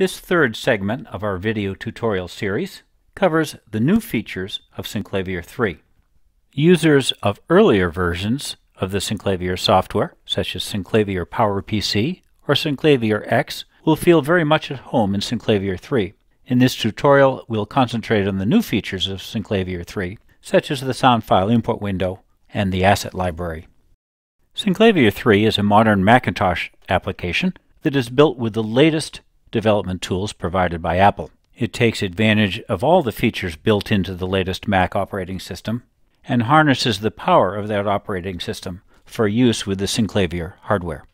This third segment of our video tutorial series covers the new features of Synclavier 3. Users of earlier versions of the Synclavier software, such as Synclavier PowerPC or Synclavier X, will feel very much at home in Synclavier 3. In this tutorial, we'll concentrate on the new features of Synclavier 3, such as the sound file import window and the asset library. Synclavier 3 is a modern Macintosh application that is built with the latest development tools provided by Apple. It takes advantage of all the features built into the latest Mac operating system and harnesses the power of that operating system for use with the Synclavier hardware.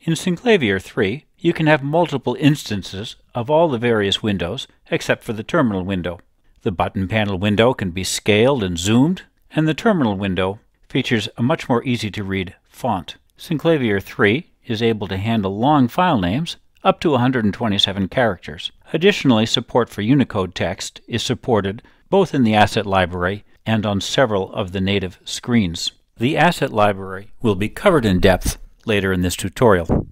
In Synclavier 3, you can have multiple instances of all the various windows except for the terminal window. The button panel window can be scaled and zoomed, and the terminal window features a much more easy to read font. Synclavier 3 is able to handle long file names up to 127 characters. Additionally, support for Unicode text is supported both in the asset library and on several of the native screens. The asset library will be covered in depth later in this tutorial.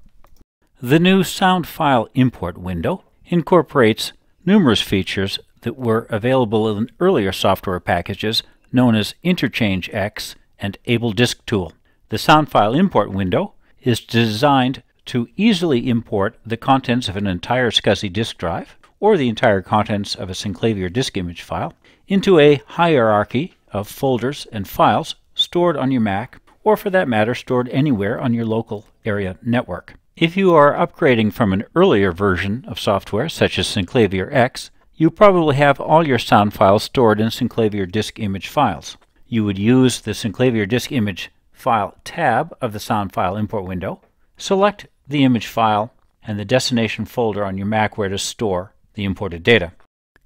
The new sound file import window incorporates numerous features that were available in earlier software packages known as Interchange X and Able Disk Tool. The sound file import window is designed to easily import the contents of an entire SCSI disk drive, or the entire contents of a Synclavier disk image file, into a hierarchy of folders and files stored on your Mac, or for that matter, stored anywhere on your local area network. If you are upgrading from an earlier version of software, such as Synclavier X, you probably have all your sound files stored in Synclavier disk image files. You would use the Synclavier disk image file tab of the sound file import window, select the image file, and the destination folder on your Mac where to store the imported data.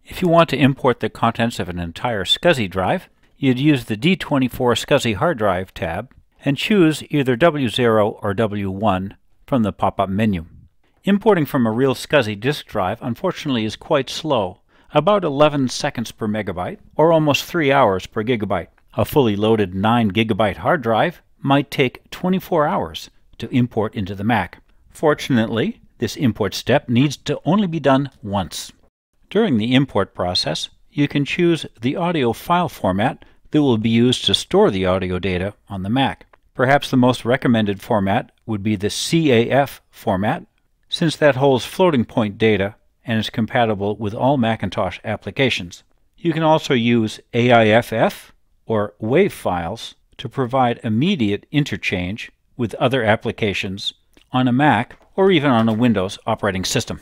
If you want to import the contents of an entire SCSI drive, you'd use the D24 SCSI hard drive tab and choose either W0 or W1 from the pop-up menu. Importing from a real SCSI disk drive unfortunately is quite slow, about 11 seconds per megabyte or almost 3 hours per gigabyte. A fully loaded 9 gigabyte hard drive might take 24 hours to import into the Mac. Fortunately, this import step needs to only be done once. During the import process, you can choose the audio file format that will be used to store the audio data on the Mac. Perhaps the most recommended format would be the CAF format, since that holds floating point data and is compatible with all Macintosh applications. You can also use AIFF or WAV files to provide immediate interchange with other applications on a Mac or even on a Windows operating system.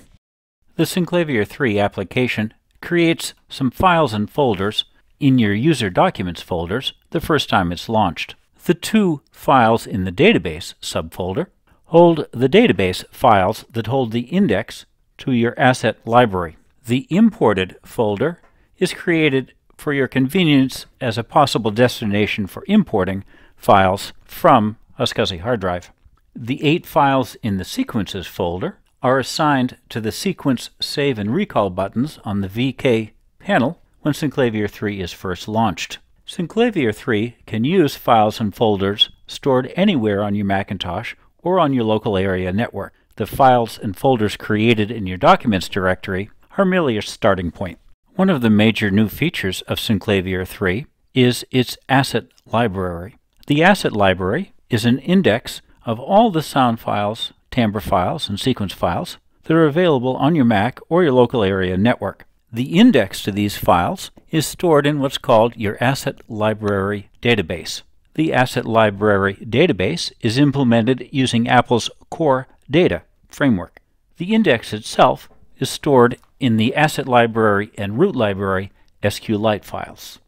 The Synclavier 3 application creates some files and folders in your User Documents folders the first time it's launched. The two files in the Database subfolder hold the database files that hold the index to your asset library. The Imported folder is created for your convenience as a possible destination for importing files from a SCSI hard drive. The eight files in the Sequences folder are assigned to the Sequence Save and Recall buttons on the VK panel when Synclavier 3 is first launched. Synclavier 3 can use files and folders stored anywhere on your Macintosh or on your local area network. The files and folders created in your Documents directory are merely a starting point. One of the major new features of Synclavier 3 is its Asset Library. The Asset Library is an index of all the sound files, timbre files, and sequence files that are available on your Mac or your local area network. The index to these files is stored in what's called your Asset Library database. The Asset Library database is implemented using Apple's Core Data framework. The index itself is stored in the Asset Library and Root Library SQLite files.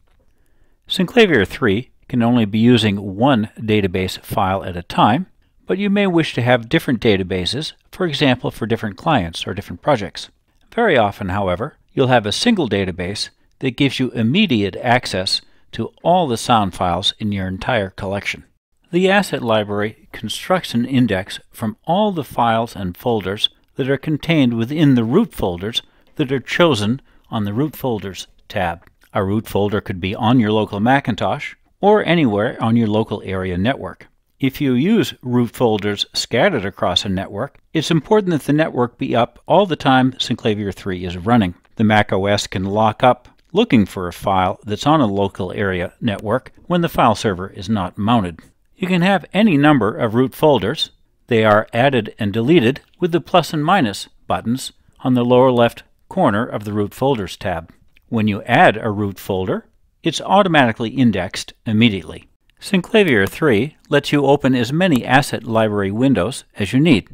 Synclavier 3 can only be using one database file at a time, but you may wish to have different databases, for example for different clients or different projects. Very often, however, you'll have a single database that gives you immediate access to all the sound files in your entire collection. The Asset Library constructs an index from all the files and folders that are contained within the root folders that are chosen on the Root Folders tab. A root folder could be on your local Macintosh or anywhere on your local area network. If you use root folders scattered across a network, it's important that the network be up all the time Synclavier 3 is running. The Mac OS can lock up looking for a file that's on a local area network when the file server is not mounted. You can have any number of root folders. They are added and deleted with the plus and minus buttons on the lower left corner of the Root Folders tab. When you add a root folder, it's automatically indexed immediately. Synclavier 3 lets you open as many asset library windows as you need.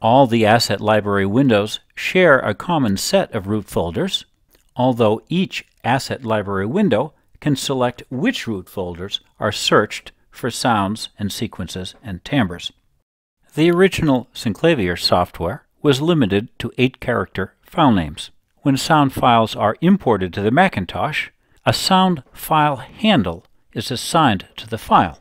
All the asset library windows share a common set of root folders, although each asset library window can select which root folders are searched for sounds and sequences and timbres. The original Synclavier software was limited to 8-character file names. When sound files are imported to the Macintosh, a sound file handle is assigned to the file.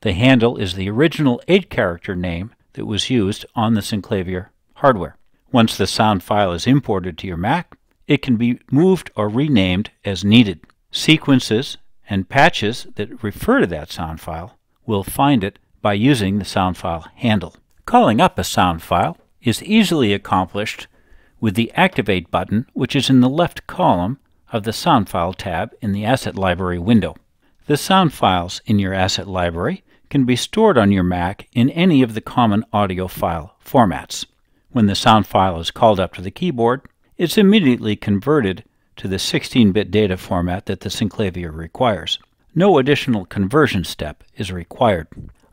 The handle is the original 8-character name that was used on the Synclavier hardware. Once the sound file is imported to your Mac, it can be moved or renamed as needed. Sequences and patches that refer to that sound file will find it by using the sound file handle. Calling up a sound file is easily accomplished with the Activate button, which is in the left column of the sound file tab in the Asset Library window. The sound files in your asset library can be stored on your Mac in any of the common audio file formats. When the sound file is called up to the keyboard, it's immediately converted to the 16-bit data format that the Synclavier requires. No additional conversion step is required.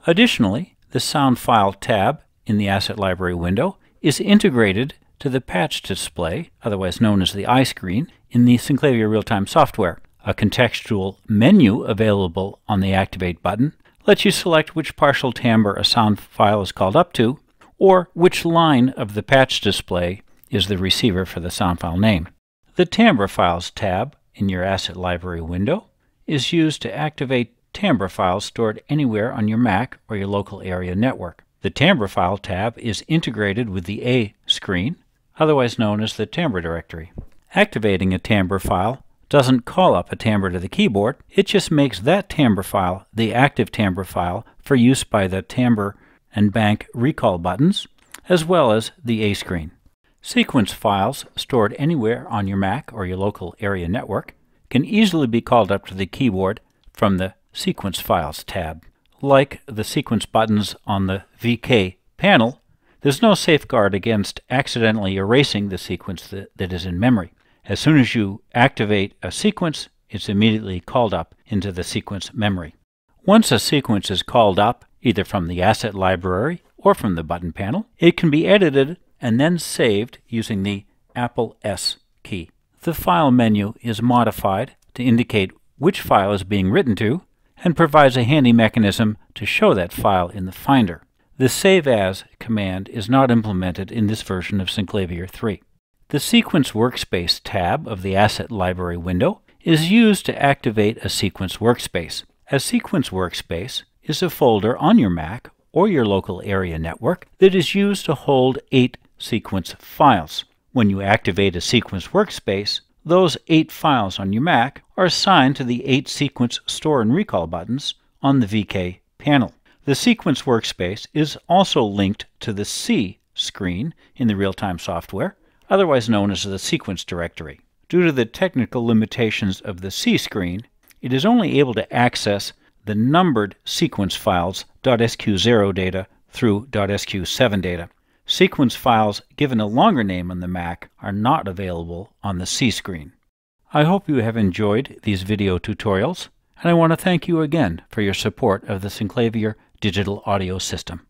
Additionally, the sound file tab in the asset library window is integrated to the patch display, otherwise known as the iScreen, in the Synclavier real-time software. A contextual menu available on the Activate button lets you select which partial timbre a sound file is called up to, or which line of the patch display is the receiver for the sound file name. The Timbre Files tab in your Asset Library window is used to activate timbre files stored anywhere on your Mac or your local area network. The Timbre File tab is integrated with the A screen, otherwise known as the Timbre directory. Activating a timbre file doesn't call up a timbre to the keyboard, it just makes that timbre file the active timbre file for use by the timbre and bank recall buttons, as well as the A screen. Sequence files stored anywhere on your Mac or your local area network can easily be called up to the keyboard from the Sequence Files tab. Like the sequence buttons on the VK panel, there's no safeguard against accidentally erasing the sequence that, that is in memory. As soon as you activate a sequence, it's immediately called up into the sequence memory. Once a sequence is called up, either from the asset library or from the button panel, it can be edited and then saved using the Apple S key. The File menu is modified to indicate which file is being written to and provides a handy mechanism to show that file in the Finder. The Save As command is not implemented in this version of Synclavier 3. The Sequence Workspace tab of the Asset Library window is used to activate a Sequence Workspace. A Sequence Workspace is a folder on your Mac or your local area network that is used to hold eight sequence files. When you activate a Sequence Workspace, those eight files on your Mac are assigned to the eight sequence store and recall buttons on the VK panel. The sequence workspace is also linked to the C screen in the real-time software, otherwise known as the sequence directory. Due to the technical limitations of the C screen, it is only able to access the numbered sequence files .sq0 data through .sq7 data. Sequence files given a longer name on the Mac are not available on the C screen. I hope you have enjoyed these video tutorials, and I want to thank you again for your support of the Synclavier digital audio system.